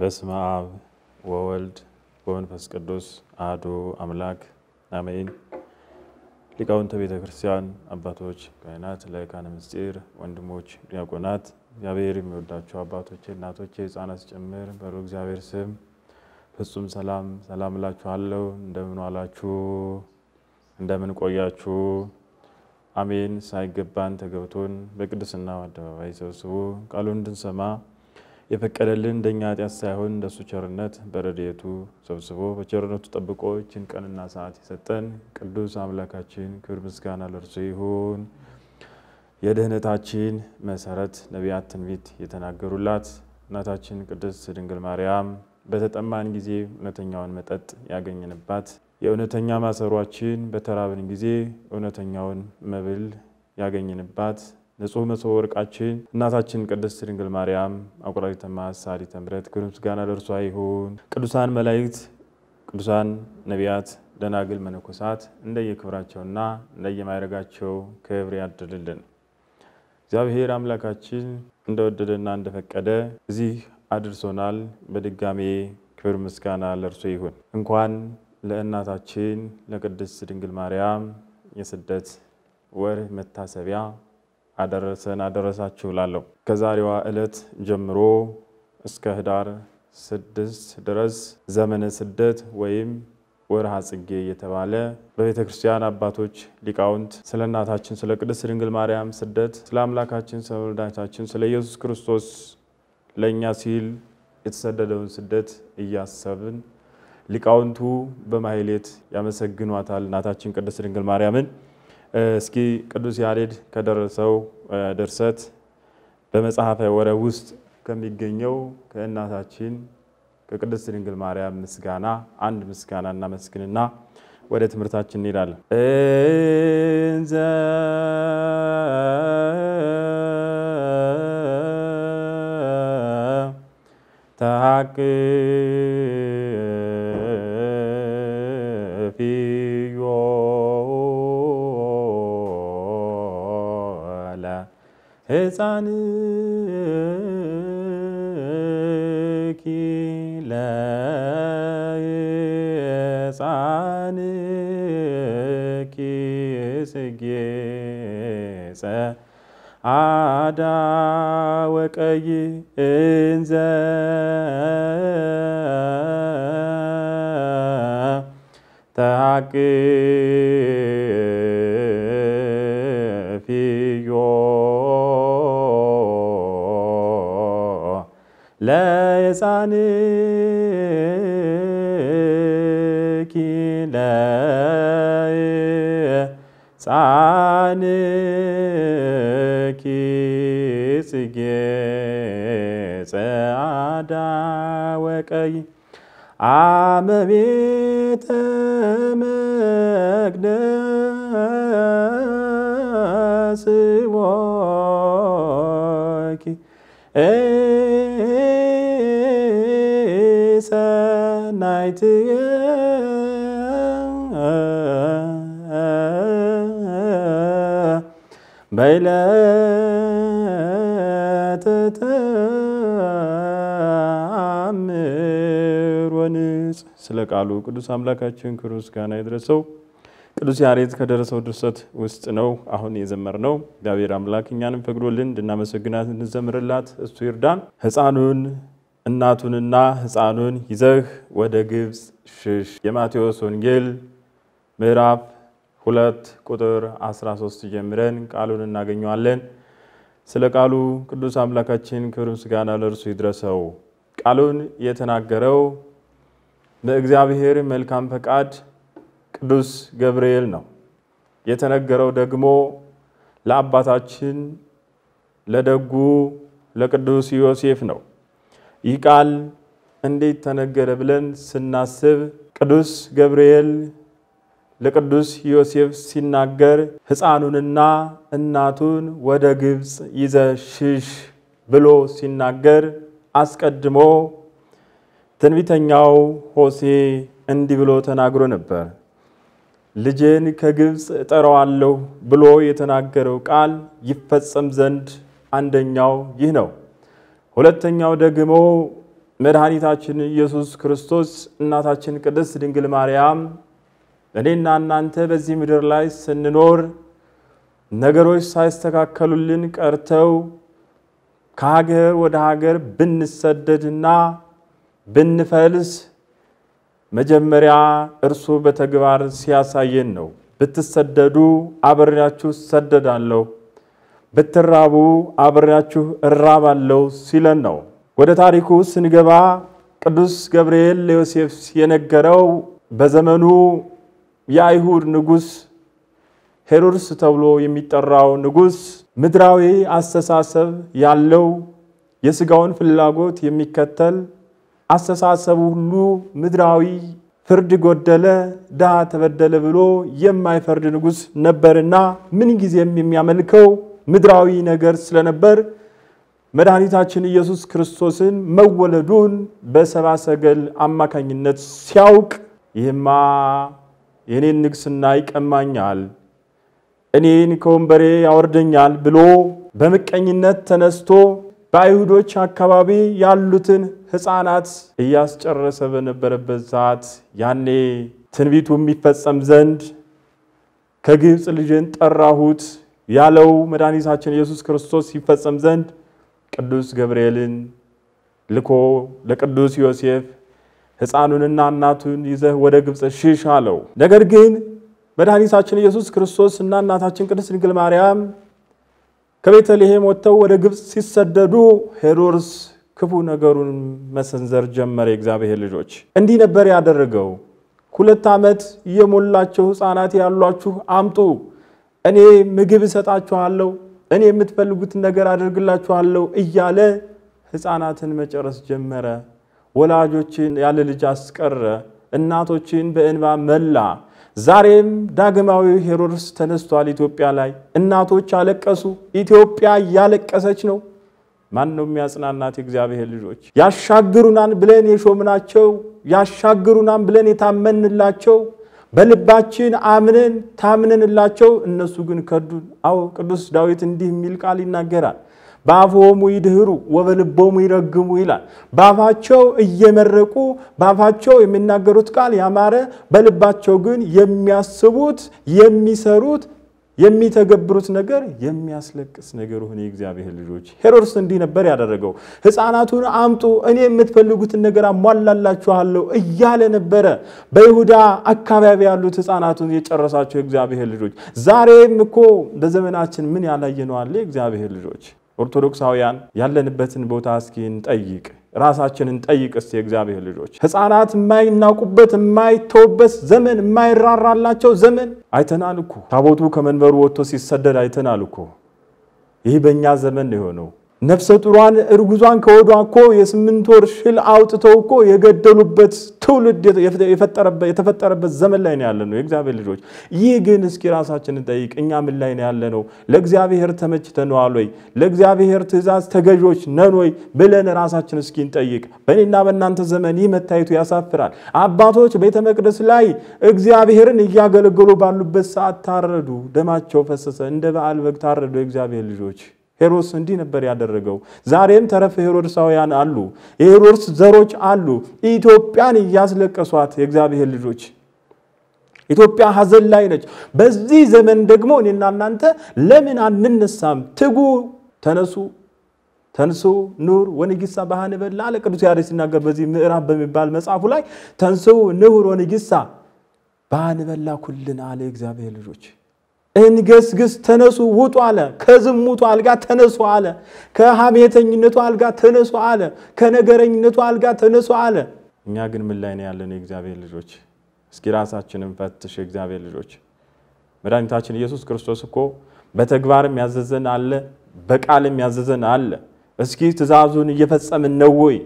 በስመ አብ ወወልድ በመንፈስ ቅዱስ አሐዱ አምላክ አሜን። ሊቃውንተ ቤተ ክርስቲያን አባቶች፣ ካህናት፣ ለካህነ ምስጢር ወንድሞች፣ ዲያቆናት፣ እግዚአብሔር የሚወዳቸው አባቶቼ፣ እናቶቼ፣ ሕፃናት ጭምር በሉ እግዚአብሔር ስም ፍጹም ሰላም ሰላም እላችኋለሁ። እንደምን ዋላችሁ? እንደምን ቆያችሁ? አሜን። ሳይገባን ተገብቶን በቅድስናው አደባባይ ሰብስቦ ቃሉን እንድንሰማ የፈቀደልን እንደኛ ኃጢአት ሳይሆን እንደሱ ቸርነት በረድኤቱ ሰብስቦ በቸርነቱ ጠብቆ ይችን ቀንና ሰዓት የሰጠን ቅዱስ አምላካችን ክብር ምስጋና ለእርሱ ይሁን። የድህነታችን መሰረት ነቢያት ትንቢት የተናገሩላት እናታችን ቅድስት ድንግል ማርያም በተጠማን ጊዜ እውነተኛውን መጠጥ ያገኝንባት የእውነተኛ ማሰሯችን በተራብን ጊዜ እውነተኛውን መብል ያገኝንባት። ንጹህ መሶበ ወርቃችን እናታችን ቅድስት ድንግል ማርያም አቁራሪተ ማሳሪተ ምሕረት ክብር ምስጋና ለእርሷ ይሁን። ቅዱሳን መላእክት፣ ቅዱሳን ነቢያት፣ ደናግል፣ መነኮሳት እንደየክብራቸውና እንደየማዕረጋቸው ክብር ያድልልን። እግዚአብሔር አምላካችን እንደወደደና እንደፈቀደ እዚህ አድርሶናል። በድጋሜ ክብር ምስጋና ለእርሶ ይሁን። እንኳን ለእናታችን ለቅድስት ድንግል ማርያም የስደት ወር መታሰቢያ አደረሰን አደረሳችሁ ላለሁ። ከዛሬዋ ዕለት ጀምሮ እስከ ህዳር ስድስት ድረስ ዘመነ ስደት ወይም ወርሃ ጽጌ እየተባለ በቤተ ክርስቲያን አባቶች ሊቃውንት ስለ እናታችን ስለ ቅድስት ድንግል ማርያም ስደት ስለ አምላካችን ስለ መድኃኒታችን ስለ ኢየሱስ ክርስቶስ ለእኛ ሲል የተሰደደውን ስደት እያሰብን ሊቃውንቱ በማሕሌት ያመሰግኗታል እናታችን ቅድስት ድንግል ማርያምን። እስኪ ቅዱስ ያሬድ ከደረሰው ድርሰት በመጽሐፈ ወረብ ውስጥ ከሚገኘው ከእናታችን ከቅድስት ድንግል ማርያም ምስጋና አንድ ምስጋና እናመስግንና ወደ ትምህርታችን እንሄዳለን። እንዘ ተሐቅእ ሕፃንኪ ለሕፃንኪ ስጌፀ አዳ ወቀይ እንዘ ተሃቅ ለሕፃንኪ ለሕፃንኪ ጽጌ ጸዓዳ ወቀይ አመቤተ መቅደስ ጽዮን ሰናይትየ በይለተ ተአምር ወንጽ። ስለ ቃሉ ቅዱስ አምላካችን ክርስቶስ ጋና ይድረሰው። ቅዱስ ያሬድ ከደረሰው ድርሰት ውስጥ ነው አሁን የዘመር ነው! እግዚአብሔር አምላክ እኛንም ፈቅዶልን እንድናመሰግናት እንዘምርላት፣ እሱ ይርዳን። ሕፃኑን እናቱንና ሕፃኑን ይዘህ ወደ ግብፅ ሽሽ። የማቴዎስ ወንጌል ምዕራፍ ሁለት ቁጥር 13 ጀምረን ቃሉን እናገኘዋለን። ስለ ቃሉ ቅዱስ አምላካችን ክብር ምስጋና ለእርሱ ይድረሰው። ቃሉን የተናገረው በእግዚአብሔር መልካም ፈቃድ ቅዱስ ገብርኤል ነው። የተነገረው ደግሞ ለአባታችን ለደጉ ለቅዱስ ዮሴፍ ነው። ይህ ቃል እንዴት ተነገረ ብለን ስናስብ ቅዱስ ገብርኤል ለቅዱስ ዮሴፍ ሲናገር ሕፃኑንና እናቱን ወደ ግብፅ ይዘ ሽሽ ብሎ ሲናገር አስቀድሞ ትንቢተኛው ሆሴ እንዲህ ብሎ ተናግሮ ነበር። ልጄን ከግብፅ እጠራዋለሁ ብሎ የተናገረው ቃል ይፈጸም ዘንድ አንደኛው ይህ ነው። ሁለተኛው ደግሞ መድኃኒታችን ኢየሱስ ክርስቶስ እናታችን ቅድስት ድንግል ማርያም እኔና እናንተ በዚህ ምድር ላይ ስንኖር ነገሮች ሳይስተካከሉልን ቀርተው ከሀገር ወደ ሀገር ብንሰደድና ብንፈልስ መጀመሪያ እርሱ በተግባር ሲያሳየን ነው። ብትሰደዱ አብሬያችሁ ሰደዳለሁ፣ ብትራቡ አብሬያችሁ እራባለሁ ሲለን ነው። ወደ ታሪኩ ስንገባ ቅዱስ ገብርኤል ለዮሴፍ የነገረው በዘመኑ የአይሁድ ንጉሥ ሄሮድስ ተብሎ የሚጠራው ንጉሥ ምድራዊ አስተሳሰብ ያለው የሥጋውን ፍላጎት የሚከተል አስተሳሰቡ ሁሉ ምድራዊ ፍርድ ጎደለ፣ ድሃ ተበደለ ብሎ የማይፈርድ ንጉሥ ነበርና ምንጊዜም የሚያመልከው ምድራዊ ነገር ስለነበር መድኃኒታችን ኢየሱስ ክርስቶስን መወለዱን በሰብአ ሰገል አማካኝነት ሲያውቅ ይህማ የእኔን ንግስና ይቀማኛል፣ እኔን ከወንበሬ ያወርደኛል ብሎ በምቀኝነት ተነስቶ በአይሁዶች አካባቢ ያሉትን ሕፃናት እያስጨረሰ በነበረበት ሰዓት ያኔ ትንቢቱ የሚፈጸም ዘንድ ከግብፅ ልጅን ጠራሁት ያለው መድኃኒታችን ኢየሱስ ክርስቶስ ሲፈጸም ዘንድ ቅዱስ ገብርኤልን ልኮ ለቅዱስ ዮሴፍ ሕፃኑንና እናቱን ይዘህ ወደ ግብፅ ሽሽ አለው። ነገር ግን መድኃኒታችን ኢየሱስ ክርስቶስ እና እናታችን ቅድስት ድንግል ማርያም ከቤተልሔም ወጥተው ወደ ግብፅ ሲሰደዱ ሄሮድስ ክፉ ነገሩን መሰንዘር ጀመረ። የእግዚአብሔር ልጆች እንዲህ ነበር ያደረገው። ሁለት ዓመት የሞላቸው ሕፃናት ያሏችሁ አምጡ፣ እኔ ምግብ እሰጣችኋለሁ፣ እኔ የምትፈልጉትን ነገር አደርግላችኋለሁ እያለ ሕፃናትን መጨረስ ጀመረ። ወላጆችን ያለ ልጅ አስቀረ። እናቶችን በእንባ መላ። ዛሬም ዳግማዊ ሄሮድስ ተነስቷል ኢትዮጵያ ላይ። እናቶች አለቀሱ። ኢትዮጵያ እያለቀሰች ነው። ማን ነው የሚያጽናናት? የእግዚአብሔር ልጆች ያሻግሩናን ብለን የሾምናቸው ያሻግሩናን ብለን የታመንላቸው በልባችን አምነን ታምነንላቸው፣ እነሱ ግን ከዱን። አዎ ቅዱስ ዳዊት እንዲህ የሚል ቃል ይናገራል። በአፎሙ ይድህሩ ወበልቦሙ ይረግሙ ይላል። በአፋቸው እየመረቁ በአፋቸው የሚናገሩት ቃል ያማረ፣ በልባቸው ግን የሚያስቡት የሚሰሩት የሚተገብሩት ነገር የሚያስለቅስ ነገር ሆነ። የእግዚአብሔር ልጆች ሄሮድስ እንዲህ ነበር ያደረገው። ሕፃናቱን አምጡ እኔ የምትፈልጉትን ነገር አሟላላችኋለሁ እያለ ነበረ። በይሁዳ አካባቢ ያሉት ሕፃናቱን የጨረሳቸው የእግዚአብሔር ልጆች ዛሬም እኮ በዘመናችን ምን ያላየነዋል? የእግዚአብሔር ልጆች ኦርቶዶክሳውያን ያለንበትን ቦታ እስኪ እንጠይቅ፣ ራሳችን እንጠይቅ። እስቲ የእግዚአብሔር ልጆች ሕፃናት የማይናቁበት የማይተውበት ዘመን፣ የማይራራላቸው ዘመን አይተናል እኮ። ታቦቱ ከመንበሩ ወጥቶ ሲሰደድ አይተናል እኮ። ይህ በእኛ ዘመን ነው የሆነው። ነፍሰ ጡሯን እርጉዟን ከወዷ እኮ የስምንት ወር ሽል አውጥተው እኮ የገደሉበት ትውልድ የተፈጠረበት ዘመን ላይ ነው ያለ ነው የእግዚአብሔር ልጆች። ይህ ግን እስኪ ራሳችን እንጠይቅ፣ እኛ ምን ላይ ነው ያለ ነው? ለእግዚአብሔር ተመችተነዋል ወይ? ለእግዚአብሔር ትእዛዝ ተገዦች ነን ወይ ብለን ራሳችን እስኪ እንጠይቅ። በእኔና በእናንተ ዘመን ይህ መታየቱ ያሳፍራል። አባቶች ቤተ መቅደስ ላይ እግዚአብሔርን እያገለገሉ ባሉበት ሰዓት ታረዱ፣ ደማቸው ፈሰሰ፣ እንደ በዓል በግ ታረዱ የእግዚአብሔር ልጆች ሄሮድስ እንዲህ ነበር ያደረገው። ዛሬም ተረፈ ሄሮድሳውያን አሉ፣ የሄሮድስ ዘሮች አሉ። ኢትዮጵያን እያስለቀሷት የእግዚአብሔር ልጆች ኢትዮጵያ ሀዘን ላይ ነች። በዚህ ዘመን ደግሞ እኔና እናንተ ለምን አንነሳም? ትጉ፣ ተነሱ፣ ተንሶ ንሁር ወንጊሳ በሃንበል ላለ ቅዱስ ያሬድ ሲናገር በዚህ ምዕራፍ በሚባል መጽሐፉ ላይ ተንሶ ንሁር ወንጊሳ በሃንበላ ኩልን አለ እግዚአብሔር ልጆች እንገስግስ፣ ተነሱ፣ ውጡ አለ። ከዝሙቱ አልጋ ተነሱ አለ። ከሀሜተኝነቱ አልጋ ተነሱ አለ። ከነገረኝነቱ አልጋ ተነሱ አለ። እኛ ግን ምን ላይ ነው ያለን? የእግዚአብሔር ልጆች እስኪ ራሳችንን ፈትሽ። የእግዚአብሔር ልጆች መድኃኒታችን ኢየሱስ ክርስቶስ እኮ በተግባርም ያዘዘን አለ፣ በቃልም ያዘዘን አለ። እስኪ ትእዛዙን እየፈጸምን ነው ወይ?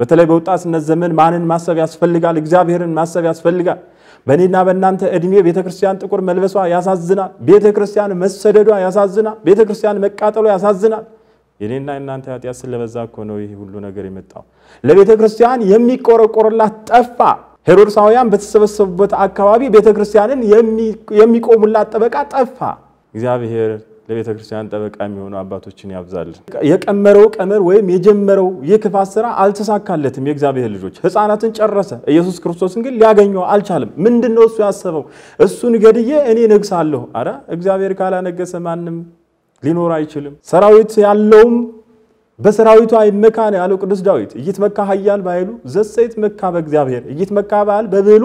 በተለይ በወጣትነት ዘመን ማንን ማሰብ ያስፈልጋል? እግዚአብሔርን ማሰብ ያስፈልጋል። በእኔና በእናንተ እድሜ ቤተ ክርስቲያን ጥቁር መልበሷ ያሳዝናል። ቤተ ክርስቲያን መሰደዷ ያሳዝናል። ቤተ ክርስቲያን መቃጠሏ ያሳዝናል። የኔና የእናንተ ኃጢአት ስለበዛ እኮ ነው ይህ ሁሉ ነገር የመጣው። ለቤተ ክርስቲያን የሚቆረቆርላት ጠፋ። ሄሮድሳውያን በተሰበሰቡበት አካባቢ ቤተ ክርስቲያንን የሚቆሙላት ጠበቃ ጠፋ። እግዚአብሔር ለቤተ ክርስቲያን ጠበቃ የሚሆኑ አባቶችን ያብዛልን። የቀመረው ቀመር ወይም የጀመረው የክፋት ስራ አልተሳካለትም። የእግዚአብሔር ልጆች ህፃናትን ጨረሰ። ኢየሱስ ክርስቶስን ግን ሊያገኘው አልቻለም። ምንድን ነው እሱ ያሰበው? እሱን ገድዬ እኔ አለሁ አረ እግዚአብሔር ካላነገሰ ማንም ሊኖር አይችልም። ሰራዊት ያለውም በሰራዊቱ ነው ያለው ቅዱስ ዳዊት ኢይትመካ ኃያል ባይሉ ዘሰይት መካ በእግዚአብሔር ኢይትመካ ባል በብሉ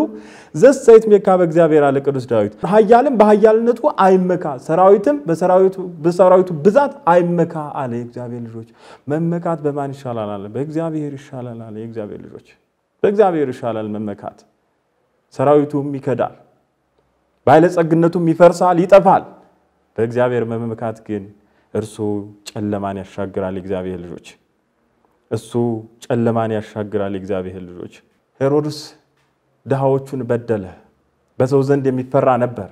ዘሰይት መካ በእግዚአብሔር አለ ቅዱስ ዳዊት። ኃያልም በኃያልነቱ አይመካ፣ ሰራዊትም በሰራዊቱ ብዛት አይመካ አለ። የእግዚአብሔር ልጆች መመካት በማን ይሻላል አለ? በእግዚአብሔር ይሻላል አለ። የእግዚአብሔር ልጆች በእግዚአብሔር ይሻላል መመካት። ሰራዊቱም ይከዳል፣ ባለጸግነቱም ይፈርሳል፣ ይጠፋል። በእግዚአብሔር መመካት ግን እርሱ ጨለማን ያሻግራል እግዚአብሔር ልጆች፣ እሱ ጨለማን ያሻግራል እግዚአብሔር ልጆች። ሄሮድስ ድሃዎቹን በደለ። በሰው ዘንድ የሚፈራ ነበር፣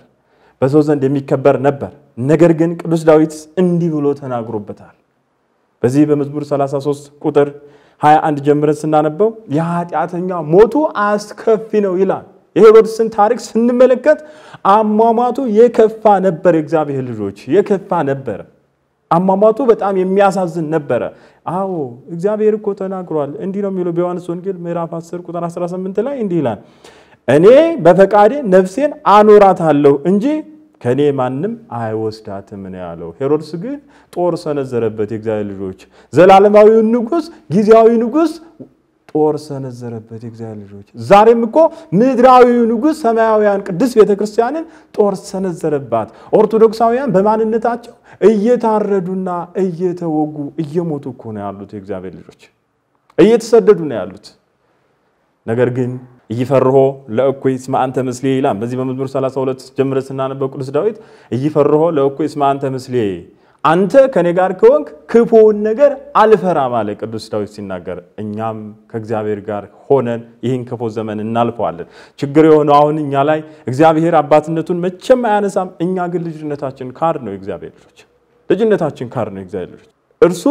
በሰው ዘንድ የሚከበር ነበር። ነገር ግን ቅዱስ ዳዊት እንዲህ ብሎ ተናግሮበታል። በዚህ በመዝሙር 33 ቁጥር 21 ጀምረን ስናነበው የኃጢአተኛ ሞቱ አስከፊ ነው ይላል። የሄሮድስን ታሪክ ስንመለከት አሟሟቱ የከፋ ነበር፣ የእግዚአብሔር ልጆች የከፋ ነበር። አሟሟቱ በጣም የሚያሳዝን ነበረ። አዎ እግዚአብሔር እኮ ተናግሯል። እንዲህ ነው የሚለው በዮሐንስ ወንጌል ምዕራፍ 10 ቁጥር 18 ላይ እንዲህ ይላል፣ እኔ በፈቃዴ ነፍሴን አኖራታለሁ እንጂ ከኔ ማንም አይወስዳትም ነው ያለው። ሄሮድስ ግን ጦር ሰነዘረበት። የእግዚአብሔር ልጆች ዘላለማዊውን ንጉስ፣ ጊዜያዊ ንጉስ። ጦር ሰነዘረበት። የእግዚአብሔር ልጆች ዛሬም እኮ ምድራዊው ንጉሥ ሰማያውያን ቅዱስ ቤተ ክርስቲያንን ጦር ሰነዘረባት። ኦርቶዶክሳውያን በማንነታቸው እየታረዱና እየተወጉ እየሞቱ እኮ ነው ያሉት። የእግዚአብሔር ልጆች እየተሰደዱ ነው ያሉት። ነገር ግን እይፈርሆ ለእኩይ እስመ አንተ ምስሌ ይላል። በዚህ በመዝሙር 32 ጀምረ ስናነበው ቅዱስ ዳዊት እይፈርሆ ለእኩይ እስመ አንተ ምስሌ አንተ ከኔ ጋር ከሆንክ ክፉውን ነገር አልፈራም አለ ቅዱስ ዳዊት ሲናገር። እኛም ከእግዚአብሔር ጋር ሆነን ይህን ክፉ ዘመን እናልፈዋለን። ችግር የሆነው አሁን እኛ ላይ እግዚአብሔር አባትነቱን መቼም አያነሳም። እኛ ግን ልጅነታችን ካር ነው እግዚአብሔር ልጆች፣ ልጅነታችን ካር ነው እግዚአብሔር ልጆች። እርሱ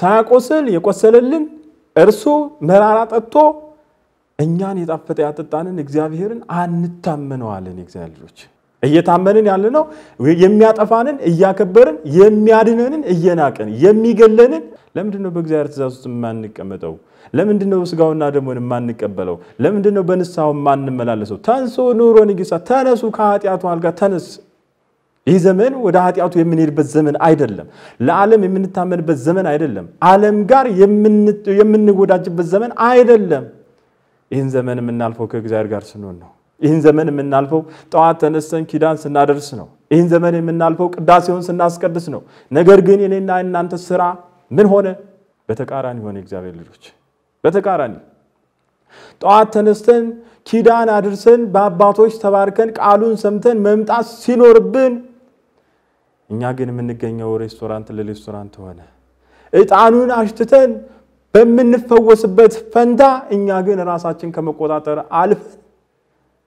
ሳያቆስል የቆሰለልን እርሱ መራራ ጠጥቶ እኛን የጣፈጠ ያጠጣንን እግዚአብሔርን አንታመነዋለን እግዚአብሔር ልጆች እየታመንን ያለ ነው። የሚያጠፋንን እያከበርን የሚያድነንን እየናቅን የሚገለንን ለምንድን ነው በእግዚአብሔር ትእዛዝ ውስጥ የማንቀመጠው? ለምንድን ነው ስጋውና ደሞን የማንቀበለው? ለምንድን ነው በንስሐው የማንመላለሰው? ተንሶ ኑሮ ንጊሳ ተነሱ፣ ከኃጢአቱ አልጋ ተነስ። ይህ ዘመን ወደ ኃጢአቱ የምንሄድበት ዘመን አይደለም። ለዓለም የምንታመንበት ዘመን አይደለም። ዓለም ጋር የምንወዳጅበት ዘመን አይደለም። ይህን ዘመን የምናልፈው ከእግዚአብሔር ጋር ስንሆን ነው። ይህን ዘመን የምናልፈው ጠዋት ተነስተን ኪዳን ስናደርስ ነው። ይህን ዘመን የምናልፈው ቅዳሴውን ስናስቀድስ ነው። ነገር ግን የኔና የእናንተ ስራ ምን ሆነ? በተቃራኒ ሆነ። እግዚአብሔር ልጆች በተቃራኒ ጠዋት ተነስተን ኪዳን አድርሰን በአባቶች ተባርከን ቃሉን ሰምተን መምጣት ሲኖርብን እኛ ግን የምንገኘው ሬስቶራንት ለሬስቶራንት ሆነ። እጣኑን አሽትተን በምንፈወስበት ፈንታ እኛ ግን ራሳችን ከመቆጣጠር አልፈን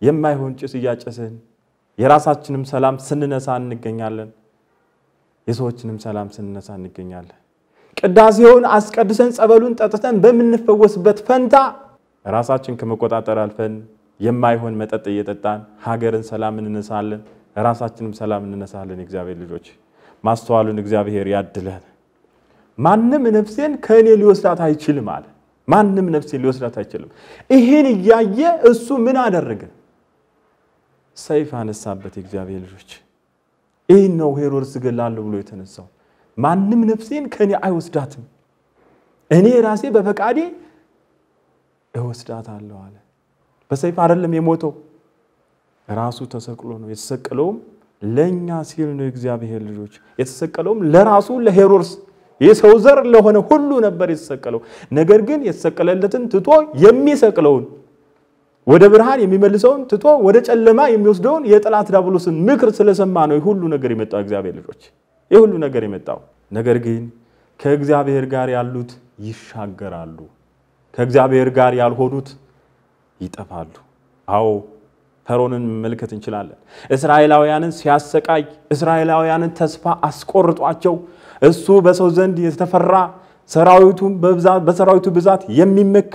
የማይሆን ጭስ እያጨስን የራሳችንም ሰላም ስንነሳ እንገኛለን፣ የሰዎችንም ሰላም ስንነሳ እንገኛለን። ቅዳሴውን አስቀድሰን ጸበሉን ጠጥተን በምንፈወስበት ፈንታ ራሳችን ከመቆጣጠር አልፈን የማይሆን መጠጥ እየጠጣን ሀገርን ሰላም እንነሳለን፣ ራሳችንም ሰላም እንነሳለን። የእግዚአብሔር ልጆች ማስተዋሉን እግዚአብሔር ያድለን። ማንም ነፍሴን ከእኔ ሊወስዳት አይችልም አለ። ማንም ነፍሴን ሊወስዳት አይችልም። ይህን እያየ እሱ ምን አደረገ? ሰይፍ አነሳበት። የእግዚአብሔር ልጆች ይህን ነው ሄሮድስ እገላለሁ ብሎ የተነሳው። ማንም ነፍሴን ከኔ አይወስዳትም፣ እኔ ራሴ በፈቃዴ እወስዳታለሁ አለ። በሰይፍ አይደለም የሞተው ራሱ ተሰቅሎ ነው። የተሰቀለውም ለእኛ ሲል ነው። የእግዚአብሔር ልጆች የተሰቀለውም ለራሱ ለሄሮድስ የሰው ዘር ለሆነ ሁሉ ነበር የተሰቀለው። ነገር ግን የተሰቀለለትን ትቶ የሚሰቅለውን ወደ ብርሃን የሚመልሰውን ትቶ ወደ ጨለማ የሚወስደውን የጠላት ዳብሎስን ምክር ስለሰማ ነው ሁሉ ነገር የመጣው። እግዚአብሔር ልጆች ይህ ሁሉ ነገር የመጣው ነገር ግን ከእግዚአብሔር ጋር ያሉት ይሻገራሉ፣ ከእግዚአብሔር ጋር ያልሆኑት ይጠፋሉ። አዎ ፈርዖንን መመልከት እንችላለን። እስራኤላውያንን ሲያሰቃይ፣ እስራኤላውያንን ተስፋ አስቆርጧቸው እሱ በሰው ዘንድ የተፈራ ሰራዊቱ በሰራዊቱ ብዛት የሚመካ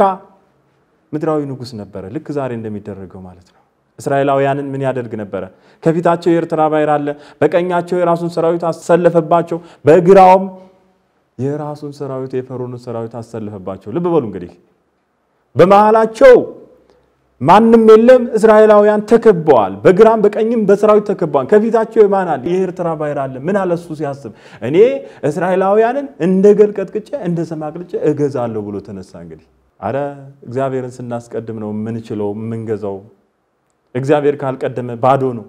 ምድራዊ ንጉስ ነበረ። ልክ ዛሬ እንደሚደረገው ማለት ነው። እስራኤላውያንን ምን ያደርግ ነበረ? ከፊታቸው የኤርትራ ባሕር አለ፣ በቀኛቸው የራሱን ሰራዊት አሰለፈባቸው፣ በግራውም የራሱን ሰራዊት የፈርዖንን ሰራዊት አሰለፈባቸው። ልብ በሉ እንግዲህ በመሃላቸው ማንም የለም። እስራኤላውያን ተከበዋል። በግራም በቀኝም በሰራዊት ተከበዋል። ከፊታቸው የማን አለ? የኤርትራ ባሕር አለ። ምን አለ እሱ ሲያስብ እኔ እስራኤላውያንን እንደ ገል ቀጥቅጬ እንደ ሰም እገዛለሁ ብሎ ተነሳ እንግዲህ አረ እግዚአብሔርን ስናስቀድም ነው የምንችለው የምንገዛው። እግዚአብሔር ካልቀደመ ባዶ ነው።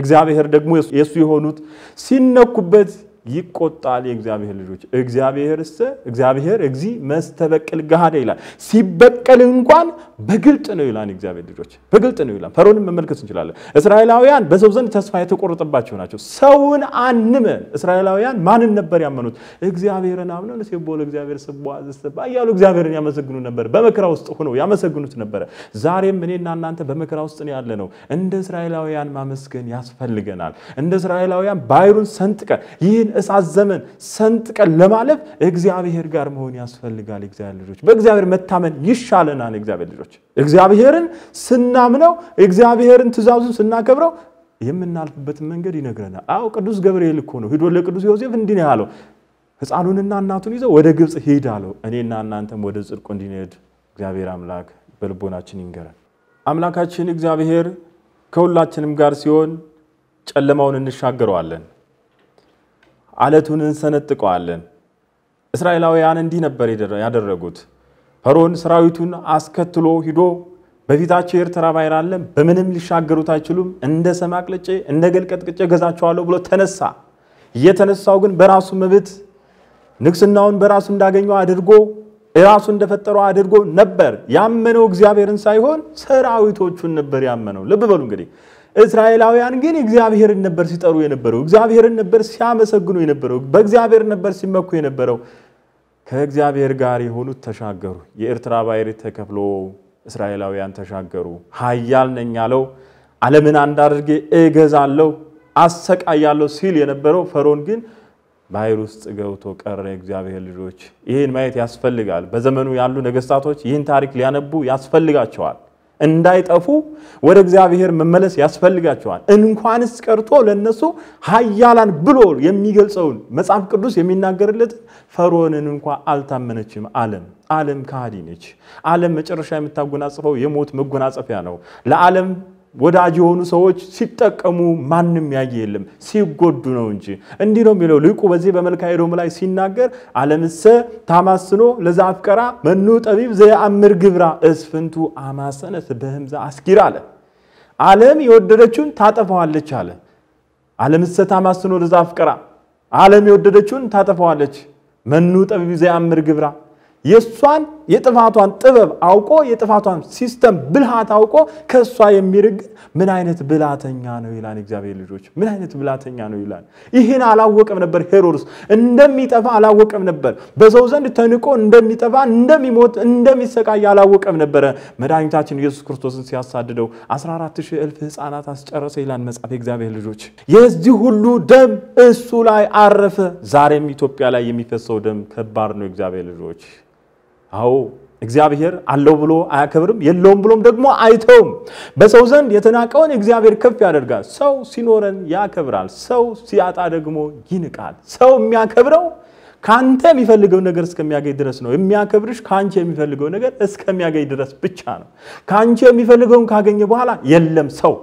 እግዚአብሔር ደግሞ የእሱ የሆኑት ሲነኩበት ይቆጣል የእግዚአብሔር ልጆች። እግዚአብሔርስ እግዚአብሔር እግዚ መስተበቅል ገሃደ ይላል። ሲበቀል እንኳን በግልጥ ነው ይላል። እግዚአብሔር ልጆች በግልጥ ነው ይላል። ፈርዖንን መመልከት እንችላለን። እስራኤላውያን በሰው ዘንድ ተስፋ የተቆረጠባቸው ናቸው። ሰውን አንም እስራኤላውያን ማንን ነበር ያመኑት? እግዚአብሔርን አምነው ለሴቦ ለእግዚአብሔር ስቧዝ ስባ እያሉ እግዚአብሔርን ያመሰግኑ ነበር። በመከራ ውስጥ ሆነው ያመሰግኑት ነበረ። ዛሬም እኔና እናንተ በመከራ ውስጥ ነው ያለ ነው። እንደ እስራኤላውያን ማመስገን ያስፈልገናል። እንደ እስራኤላውያን ባይሩን ሰንጥቀን ይህን እሳት ዘመን ሰንጥቀን ለማለፍ እግዚአብሔር ጋር መሆን ያስፈልጋል። እግዚአብሔር ልጆች፣ በእግዚአብሔር መታመን ይሻለናል። እግዚአብሔር ልጆች፣ እግዚአብሔርን ስናምነው፣ እግዚአብሔርን ትእዛዙን ስናከብረው የምናልፍበትን መንገድ ይነግረናል። አዎ ቅዱስ ገብርኤል እኮ ነው ሂዶ ለቅዱስ ዮሴፍ እንዲህ ነው ያለው፣ ሕፃኑንና እናቱን ይዘው ወደ ግብፅ ሂድ አለው። እኔና እናንተም ወደ ጽድቁ እንዲንሄድ እግዚአብሔር አምላክ በልቦናችን ይንገረን። አምላካችን እግዚአብሔር ከሁላችንም ጋር ሲሆን ጨለማውን እንሻገረዋለን። አለቱን እንሰነጥቀዋለን። እስራኤላውያን እንዲህ ነበር ያደረጉት። ፈርዖን ሰራዊቱን አስከትሎ ሂዶ በፊታቸው የኤርትራ ባሕር አለ፣ በምንም ሊሻገሩት አይችሉም፣ እንደ ሰም አቅልጬ እንደ ገል እገዛቸዋለሁ ብሎ ተነሳ። እየተነሳው ግን በራሱ መብት ንግስናውን በራሱ እንዳገኘው አድርጎ ራሱ እንደፈጠረው አድርጎ ነበር ያመነው። እግዚአብሔርን ሳይሆን ሰራዊቶቹን ነበር ያመነው። ልብ በሉ እንግዲህ እስራኤላውያን ግን እግዚአብሔርን ነበር ሲጠሩ የነበረው፣ እግዚአብሔርን ነበር ሲያመሰግኑ የነበረው፣ በእግዚአብሔር ነበር ሲመኩ የነበረው። ከእግዚአብሔር ጋር የሆኑት ተሻገሩ። የኤርትራ ባህር ተከፍሎ እስራኤላውያን ተሻገሩ። ኃያል ነኝ ያለው ዓለምን አንድ አድርጌ እገዛለሁ፣ አሰቃያለሁ ሲል የነበረው ፈርዖን ግን ባይር ውስጥ ገብቶ ቀረ። እግዚአብሔር ልጆች ይህን ማየት ያስፈልጋል። በዘመኑ ያሉ ነገስታቶች ይህን ታሪክ ሊያነቡ ያስፈልጋቸዋል። እንዳይጠፉ ወደ እግዚአብሔር መመለስ ያስፈልጋቸዋል። እንኳንስ ቀርቶ ለነሱ ኃያላን ብሎ የሚገልጸውን መጽሐፍ ቅዱስ የሚናገርለት ፈርዖንን እንኳ አልታመነችም ዓለም። ዓለም ከሃዲ ነች። ዓለም መጨረሻ የምታጎናጽፈው የሞት መጎናጸፊያ ነው። ለዓለም ወዳጅ የሆኑ ሰዎች ሲጠቀሙ ማንም ያየ የለም፣ ሲጎዱ ነው እንጂ። እንዲህ ነው የሚለው ልቁ በዚህ በመልክዓ ኤዶም ላይ ሲናገር አለምሰ ታማስኖ ለዛ አፍቀራ መኑ ጠቢብ ዘየአምር ግብራ እስፍንቱ አማሰነት በህምዛ አስኪር አለ። አለም የወደደችውን ታጠፋዋለች አለ። አለምሰ ታማስኖ ለዛ አፍቀራ የወደደችውን ታጠፋዋለች። መኑ ጠቢብ ዘየአምር ግብራ የእሷን የጥፋቷን ጥበብ አውቆ የጥፋቷን ሲስተም ብልሃት አውቆ ከእሷ የሚርግ ምን አይነት ብላተኛ ነው ይላል እግዚአብሔር። ልጆች ምን አይነት ብላተኛ ነው ይላል። ይህን አላወቀም ነበር ሄሮድስ። እንደሚጠፋ አላወቀም ነበር። በሰው ዘንድ ተንቆ እንደሚጠፋ፣ እንደሚሞት፣ እንደሚሰቃይ አላወቀም ነበረ። መድኃኒታችን ኢየሱስ ክርስቶስን ሲያሳድደው 14 ሺህ እልፍ ህፃናት አስጨረሰ ይላል መጽሐፍ። የእግዚአብሔር ልጆች የዚህ ሁሉ ደም እሱ ላይ አረፈ። ዛሬም ኢትዮጵያ ላይ የሚፈሰው ደም ከባድ ነው እግዚአብሔር ልጆች አዎ እግዚአብሔር አለው ብሎ አያከብርም፣ የለውም ብሎም ደግሞ አይተውም። በሰው ዘንድ የተናቀውን እግዚአብሔር ከፍ ያደርጋል። ሰው ሲኖረን ያከብራል፣ ሰው ሲያጣ ደግሞ ይንቃል። ሰው የሚያከብረው ከአንተ የሚፈልገው ነገር እስከሚያገኝ ድረስ ነው። የሚያከብርሽ ከአንቺ የሚፈልገው ነገር እስከሚያገኝ ድረስ ብቻ ነው። ከአንቺ የሚፈልገውን ካገኘ በኋላ የለም ሰው።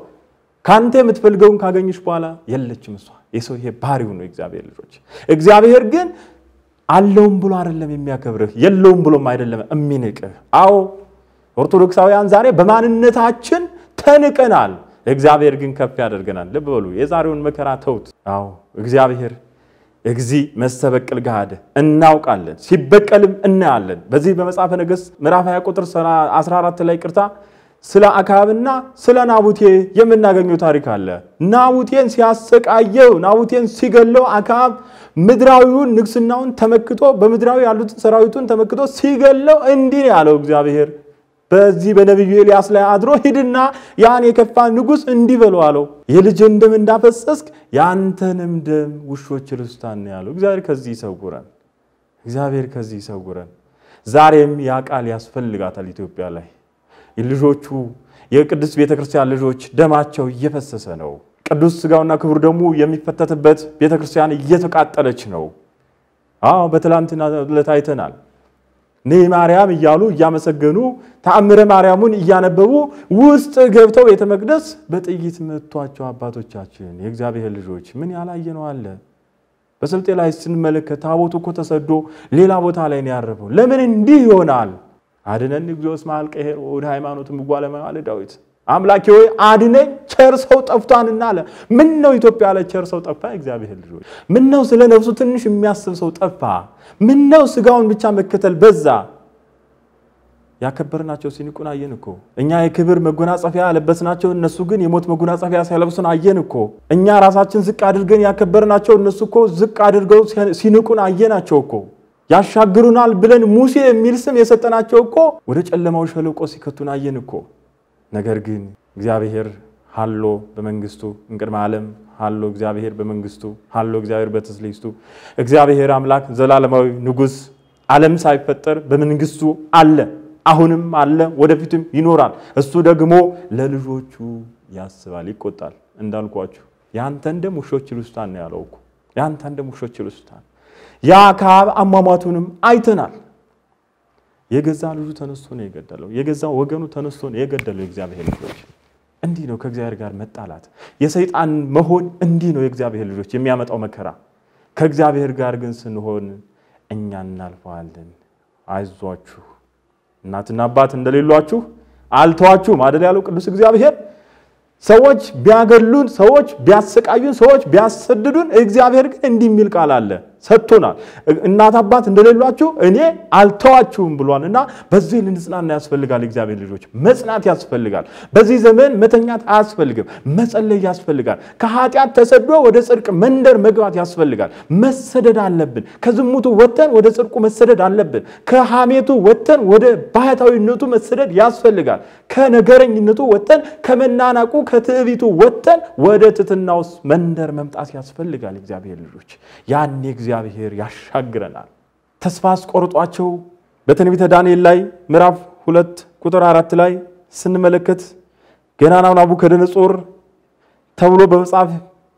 ከአንተ የምትፈልገውን ካገኘሽ በኋላ የለችም እሷ። የሰው ይሄ ባህሪው ነው። እግዚአብሔር ልጆች እግዚአብሔር ግን አለውም ብሎ አይደለም የሚያከብርህ፣ የለውም ብሎም አይደለም እሚንቅህ። አዎ ኦርቶዶክሳውያን ዛሬ በማንነታችን ተንቀናል። እግዚአብሔር ግን ከፍ ያደርገናል። ልብ በሉ፣ የዛሬውን መከራ ተውት። አዎ እግዚአብሔር እግዚ መስተበቅል ጋደ እናውቃለን፣ ሲበቀልም እናያለን። በዚህ በመጽሐፈ ነገሥት ምዕራፍ 20 ቁጥር 14 ላይ ቅርታ ስለ አካብና ስለ ናቡቴ የምናገኘው ታሪክ አለ። ናቡቴን ሲያሰቃየው፣ ናቡቴን ሲገለው አካብ ምድራዊውን ንግስናውን ተመክቶ በምድራዊ ያሉትን ሰራዊቱን ተመክቶ ሲገለው እንዲህ ያለው እግዚአብሔር በዚህ በነቢዩ ኤልያስ ላይ አድሮ ሂድና ያን የከፋ ንጉስ እንዲህ በለው አለው። የልጅን ደም እንዳፈሰስክ የአንተንም ደም ውሾች ርስታን ያለው እግዚአብሔር። ከዚህ ይሰውረን፣ እግዚአብሔር ከዚህ ይሰውረን። ዛሬም ያ ቃል ያስፈልጋታል ኢትዮጵያ ላይ ልጆቹ የቅዱስ ቤተ ክርስቲያን ልጆች ደማቸው እየፈሰሰ ነው። ቅዱስ ስጋውና ክቡር ደግሞ የሚፈተትበት ቤተ ክርስቲያን እየተቃጠለች ነው። አዎ በትላንትና ዕለት አይተናል። ኔ ማርያም እያሉ እያመሰገኑ ተአምረ ማርያሙን እያነበቡ ውስጥ ገብተው ቤተ መቅደስ በጥይት መቷቸው አባቶቻችን። የእግዚአብሔር ልጆች ምን ነው አለ? በስብጤ ላይ ስንመለከት ታቦቱ እኮ ተሰዶ ሌላ ቦታ ላይ ነው ያረፈው። ለምን እንዲህ ይሆናል? አድነን እግዚኦስ መኃልቀ ኄር ወደ ሃይማኖት ምጓ ለመዋለ ዳዊት አምላኬ ሆይ አድነኝ፣ ቸር ሰው ጠፍቷንና አለ። ምን ነው ኢትዮጵያ ላይ ቸር ሰው ጠፋ? እግዚአብሔር ልጆች፣ ምን ነው ስለ ነፍሱ ትንሽ የሚያስብ ሰው ጠፋ? ምን ነው ስጋውን ብቻ መከተል በዛ? ያከበርናቸው ሲንቁን አየን እኮ። እኛ የክብር መጎናጸፊያ ለበስናቸው እነሱ ግን የሞት መጎናጸፊያ ሲያለብሱን አየን እኮ። እኛ ራሳችን ዝቅ አድርገን ያከበርናቸው፣ እነሱ እኮ ዝቅ አድርገው ሲንቁን አየናቸው እኮ። ያሻግሩናል ብለን ሙሴ የሚል ስም የሰጠናቸው እኮ ወደ ጨለማው ሸለቆ ሲከቱን አየን እኮ። ነገር ግን እግዚአብሔር ሀሎ በመንግስቱ እንቅድመ ዓለም ሀሎ እግዚአብሔር በመንግስቱ ሀሎ እግዚአብሔር በተስሊስቱ እግዚአብሔር አምላክ ዘላለማዊ ንጉስ ዓለም ሳይፈጠር በመንግስቱ አለ፣ አሁንም አለ፣ ወደፊትም ይኖራል። እሱ ደግሞ ለልጆቹ ያስባል፣ ይቆጣል። እንዳልኳችሁ ያንተ እንደ ሙሾች ልስታን ነው ያለው እኮ ያንተ እንደ ሙሾች ልስታን የአካብ አሟሟቱንም አይተናል። የገዛ ልጁ ተነስቶ ነው የገደለው። የገዛ ወገኑ ተነስቶ ነው የገደለው። የእግዚአብሔር ልጆች እንዲህ ነው ከእግዚአብሔር ጋር መጣላት፣ የሰይጣን መሆን እንዲህ ነው የእግዚአብሔር ልጆች የሚያመጣው መከራ። ከእግዚአብሔር ጋር ግን ስንሆን እኛ እናልፈዋለን። አይዟችሁ፣ እናትና አባት እንደሌሏችሁ አልተዋችሁም አደል ያለው ቅዱስ እግዚአብሔር። ሰዎች ቢያገሉን፣ ሰዎች ቢያሰቃዩን፣ ሰዎች ቢያሰድዱን፣ እግዚአብሔር ግን እንዲህ የሚል ቃል አለ ሰጥቶናል። እናት አባት እንደሌሏችሁ እኔ አልተዋችሁም ብሏል እና በዚህ ልንጽናና ያስፈልጋል። እግዚአብሔር ልጆች መጽናት ያስፈልጋል። በዚህ ዘመን መተኛት አያስፈልግም፣ መጸለይ ያስፈልጋል። ከኃጢአት ተሰዶ ወደ ጽድቅ መንደር መግባት ያስፈልጋል። መሰደድ አለብን። ከዝሙቱ ወጥተን ወደ ጽድቁ መሰደድ አለብን። ከሐሜቱ ወጥተን ወደ ባህታዊነቱ መሰደድ ያስፈልጋል። ከነገረኝነቱ ወጥተን ከመናናቁ ከትዕቢቱ ወጥተን ወደ ውስጥ መንደር መምጣት ያስፈልጋል። እግዚአብሔር ልጆች ያኔ እግዚአብሔር ያሻግረናል። ተስፋ አስቆርጧቸው በትንቢተ ዳንኤል ላይ ምዕራፍ ሁለት ቁጥር አራት ላይ ስንመለከት ገናናው ናቡከደነጾር ተብሎ በመጽሐፍ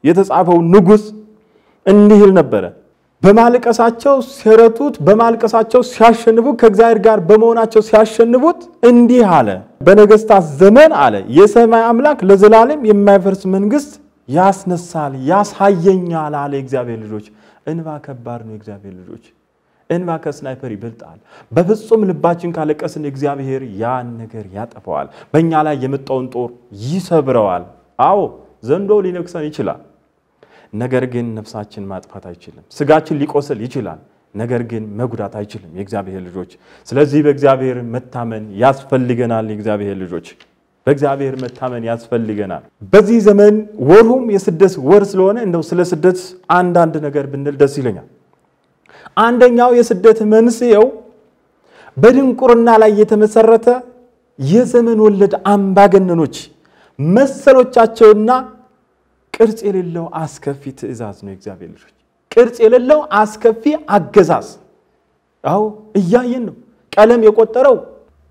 የተጻፈው ንጉሥ እንዲህ ይል ነበረ። በማልቀሳቸው ሲረቱት፣ በማልቀሳቸው ሲያሸንፉት፣ ከእግዚአብሔር ጋር በመሆናቸው ሲያሸንፉት እንዲህ አለ። በነገስታት ዘመን አለ የሰማይ አምላክ ለዘላለም የማይፈርስ መንግስት ያስነሳል፣ ያሳየኛል አለ የእግዚአብሔር ልጆች እንባ ከባድ ነው። የእግዚአብሔር ልጆች እንባ ከስናይፐር ይበልጣል። በፍጹም ልባችን ካለቀስን እግዚአብሔር ያን ነገር ያጠፈዋል። በእኛ ላይ የመጣውን ጦር ይሰብረዋል። አዎ ዘንዶ ሊነክሰን ይችላል። ነገር ግን ነፍሳችን ማጥፋት አይችልም። ስጋችን ሊቆስል ይችላል። ነገር ግን መጉዳት አይችልም የእግዚአብሔር ልጆች። ስለዚህ በእግዚአብሔር መታመን ያስፈልገናል የእግዚአብሔር ልጆች። በእግዚአብሔር መታመን ያስፈልገናል። በዚህ ዘመን ወሩም የስደት ወር ስለሆነ እንደው ስለ ስደት አንዳንድ ነገር ብንል ደስ ይለኛል። አንደኛው የስደት መንስኤው በድንቁርና ላይ የተመሰረተ የዘመን ወለድ አምባገነኖች መሰሎቻቸውና ቅርጽ የሌለው አስከፊ ትእዛዝ ነው የእግዚአብሔር ልጆች ቅርጽ የሌለው አስከፊ አገዛዝ አዎ እያየን ነው። ቀለም የቆጠረው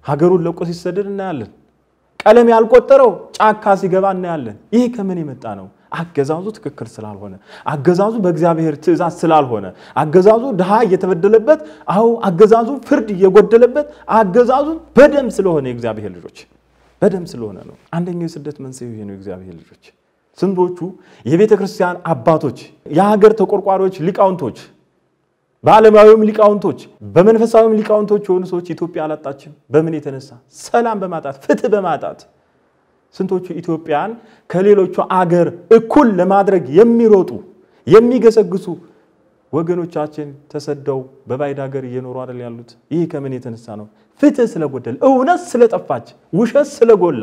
ሀገሩን ለቆ ሲሰደድ እናያለን። ቀለም ያልቆጠረው ጫካ ሲገባ እናያለን። ይህ ከምን የመጣ ነው? አገዛዙ ትክክል ስላልሆነ፣ አገዛዙ በእግዚአብሔር ትእዛዝ ስላልሆነ፣ አገዛዙ ድሃ እየተበደለበት፣ አዎ አገዛዙ ፍርድ እየጎደለበት፣ አገዛዙ በደም ስለሆነ የእግዚአብሔር ልጆች በደም ስለሆነ ነው። አንደኛው የስደት መንስኤ ይሄ ነው። የእግዚአብሔር ልጆች ስንቶቹ የቤተ ክርስቲያን አባቶች፣ የሀገር ተቆርቋሪዎች፣ ሊቃውንቶች በዓለማዊም ሊቃውንቶች በመንፈሳዊም ሊቃውንቶች የሆኑ ሰዎች ኢትዮጵያ አላጣችም። በምን የተነሳ? ሰላም በማጣት ፍትህ በማጣት ስንቶቹ ኢትዮጵያን ከሌሎቹ አገር እኩል ለማድረግ የሚሮጡ የሚገሰግሱ ወገኖቻችን ተሰደው በባዕድ ሀገር እየኖሩ አይደል ያሉት? ይህ ከምን የተነሳ ነው? ፍትህ ስለጎደል፣ እውነት ስለጠፋች፣ ውሸት ስለጎላ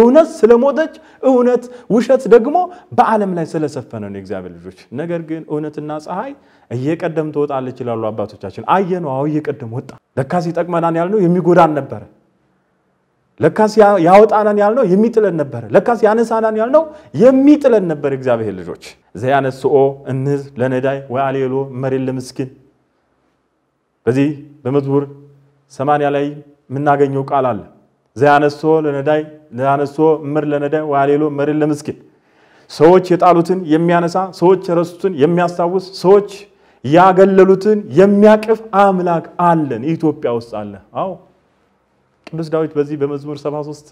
እውነት ስለሞተች እውነት ውሸት ደግሞ በዓለም ላይ ስለሰፈነ ነው የእግዚአብሔር ልጆች። ነገር ግን እውነትና ፀሐይ እየቀደም ትወጣለች ይላሉ አባቶቻችን። አየ ነው አሁ እየቀደም ወጣ። ለካስ ይጠቅመናን ያልነው የሚጎዳን ነበረ። ለካስ ያወጣናን ያልነው የሚጥለን ነበረ። ለካስ ያነሳናን ያልነው የሚጥለን ነበር። እግዚአብሔር ልጆች ዘያነስኦ እምዝ ለነዳይ ወአሌሎ መሬን ለምስኪን በዚህ በመዝሙር ሰማንያ ላይ የምናገኘው ቃል አለ ዘያነሶ ለነዳይ ዘያነሶ ምር ለነዳይ ዋሌሎ መሪን ለምስኪን ሰዎች የጣሉትን የሚያነሳ ሰዎች የረሱትን የሚያስታውስ ሰዎች ያገለሉትን የሚያቅፍ አምላክ አለን፣ ኢትዮጵያ ውስጥ አለ። አዎ ቅዱስ ዳዊት በዚህ በመዝሙር 73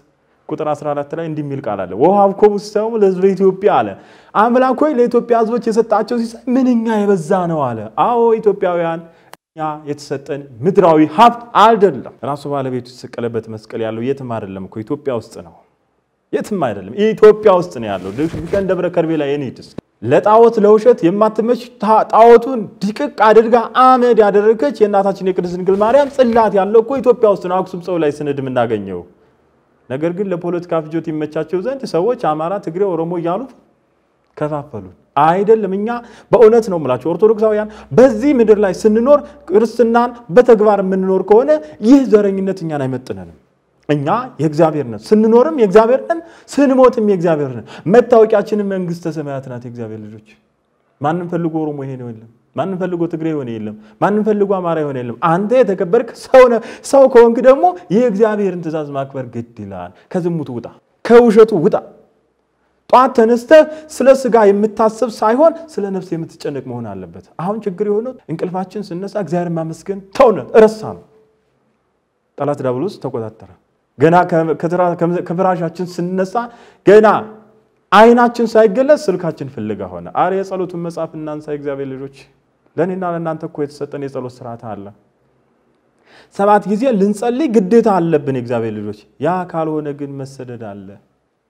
ቁጥር 14 ላይ እንዲህ የሚል ቃል አለ። ወውሃብኮሙ ሲሳዮሙ ለሕዝበ ኢትዮጵያ አለ። አምላክ ሆይ ለኢትዮጵያ ሕዝቦች የሰጣቸው ሲሳይ ምንኛ የበዛ ነው አለ። አዎ ኢትዮጵያውያን ያ የተሰጠን ምድራዊ ሀብት አይደለም። ራሱ ባለቤቱ የተሰቀለበት መስቀል ያለው የትም አይደለም እኮ ኢትዮጵያ ውስጥ ነው። የትም አይደለም ኢትዮጵያ ውስጥ ነው ያለው። ቀን ደብረ ከርቤ ላይ የኔትስ ለጣዖት ለውሸት የማትመች ጣዖቱን ድቅቅ አድርጋ አመድ ያደረገች የእናታችን የቅድስት ድንግል ማርያም ጽላት ያለው እኮ ኢትዮጵያ ውስጥ ነው። አክሱም ሰው ላይ ስንድ የምናገኘው ነገር ግን ለፖለቲካ ፍጆት ይመቻቸው ዘንድ ሰዎች አማራ፣ ትግሬ፣ ኦሮሞ እያሉ ከፋፈሉን። አይደለም። እኛ በእውነት ነው የምላቸው ኦርቶዶክሳውያን በዚህ ምድር ላይ ስንኖር ክርስትናን በተግባር የምንኖር ከሆነ ይህ ዘረኝነት እኛን አይመጥነንም። እኛ የእግዚአብሔር ነን፣ ስንኖርም የእግዚአብሔር ነን፣ ስንሞትም የእግዚአብሔር ነን። መታወቂያችንም መንግስተ ሰማያት ናት። የእግዚአብሔር ልጆች ማንም ፈልጎ ኦሮሞ ይሄ ነው የለም ማንም ፈልጎ ትግሬ የሆነ የለም። ማንም ፈልጎ አማራ የሆነ የለም። አንተ የተከበርክ ሰው ከወንክ ሰው ከሆንክ ደግሞ የእግዚአብሔርን ትእዛዝ ማክበር ግድ ይላል። ከዝሙት ውጣ፣ ከውሸቱ ውጣ። ጧት ተነስተ ስለ ስጋ የምታስብ ሳይሆን ስለ ነፍስ የምትጨነቅ መሆን አለበት። አሁን ችግር የሆነው እንቅልፋችን ስነሳ እግዚአብሔር ማመስገን ተውነት እረሳ ነው። ጠላት ዳብሎስ ተቆጣጠረ። ገና ከፍራሻችን ስነሳ ገና አይናችን ሳይገለጽ ስልካችን ፍለጋ ሆነ። አረ የጸሎቱን መጽሐፍ እናንሳ። እግዚአብሔር ልጆች ለእኔና ለእናንተ እኮ የተሰጠን የጸሎት ስርዓት አለ። ሰባት ጊዜ ልንጸልይ ግዴታ አለብን። የእግዚአብሔር ልጆች ያ ካልሆነ ግን መሰደድ አለ።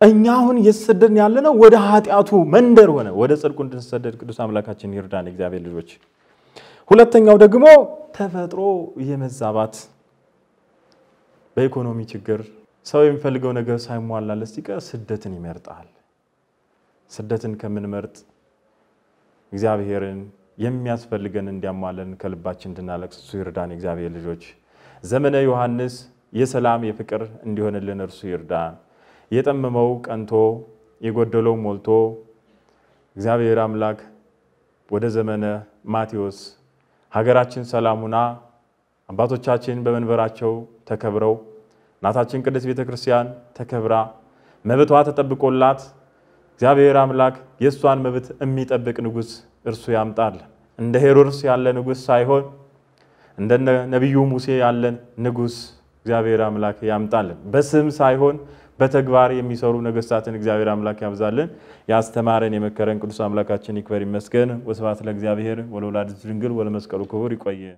እኛ አሁን እየተሰደድን ያለነው ወደ ኃጢአቱ መንደር ሆነ፣ ወደ ጽድቁ እንድንሰደድ ቅዱስ አምላካችን ይርዳን። እግዚአብሔር ልጆች፣ ሁለተኛው ደግሞ ተፈጥሮ የመዛባት በኢኮኖሚ ችግር ሰው የሚፈልገው ነገር ሳይሟላለት ሲቀር ስደትን ይመርጣል። ስደትን ከምንመርጥ እግዚአብሔርን የሚያስፈልገን እንዲያሟለን ከልባችን እንድናለቅስ እሱ ይርዳን። እግዚአብሔር ልጆች፣ ዘመነ ዮሐንስ የሰላም የፍቅር እንዲሆንልን እርሱ ይርዳን። የጠመመው ቀንቶ የጎደለው ሞልቶ እግዚአብሔር አምላክ ወደ ዘመነ ማቴዎስ ሀገራችን ሰላሙና አባቶቻችን በመንበራቸው ተከብረው እናታችን ቅድስት ቤተ ክርስቲያን ተከብራ መብቷ ተጠብቆላት እግዚአብሔር አምላክ የእሷን መብት የሚጠብቅ ንጉሥ እርሱ ያምጣል። እንደ ሄሮድስ ያለ ንጉሥ ሳይሆን እንደ ነቢዩ ሙሴ ያለን ንጉሥ እግዚአብሔር አምላክ ያምጣል። በስም ሳይሆን በተግባር የሚሰሩ ነገስታትን እግዚአብሔር አምላክ ያብዛልን። ያስተማረን የመከረን ቅዱስ አምላካችን ይክበር ይመስገን። ወስብሐት ለእግዚአብሔር ወለወላዲቱ ድንግል ወለመስቀሉ ክቡር። ይቆየ